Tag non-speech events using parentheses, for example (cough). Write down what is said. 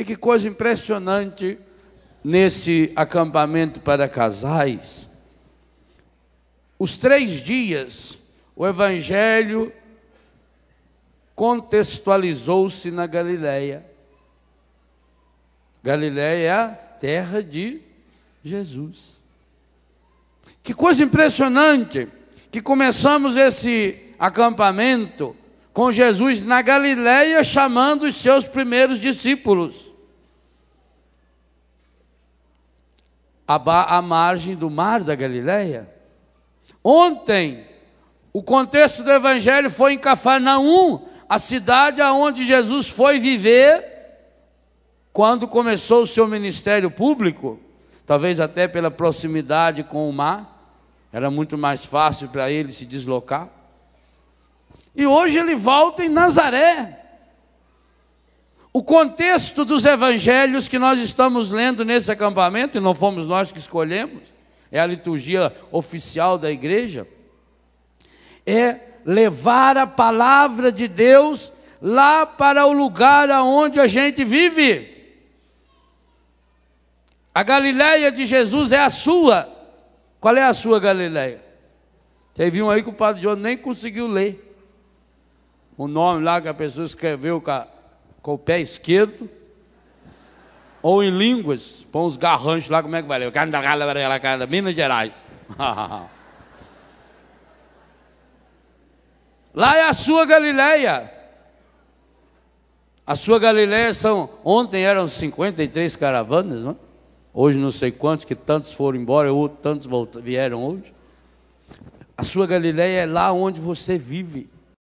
E que coisa impressionante nesse acampamento para casais. Os três dias, o Evangelho contextualizou-se na Galileia. Galileia é a terra de Jesus. Que coisa impressionante que começamos esse acampamento com Jesus na Galileia chamando os seus primeiros discípulos. à margem do mar da Galileia. Ontem, o contexto do evangelho foi em Cafarnaum, a cidade aonde Jesus foi viver quando começou o seu ministério público, talvez até pela proximidade com o mar, era muito mais fácil para ele se deslocar. E hoje ele volta em Nazaré, o contexto dos evangelhos que nós estamos lendo nesse acampamento, e não fomos nós que escolhemos, é a liturgia oficial da igreja, é levar a palavra de Deus lá para o lugar aonde a gente vive. A Galileia de Jesus é a sua. Qual é a sua Galileia? Teve um aí que o padre João nem conseguiu ler. O nome lá que a pessoa escreveu com a com o pé esquerdo, ou em línguas, põe uns garranchos lá, como é que vai ler? Minas Gerais. (laughs) lá é a sua Galileia. A sua Galileia são, ontem eram 53 caravanas, não é? hoje não sei quantos, que tantos foram embora, outros tantos vieram hoje. A sua Galileia é lá onde você vive.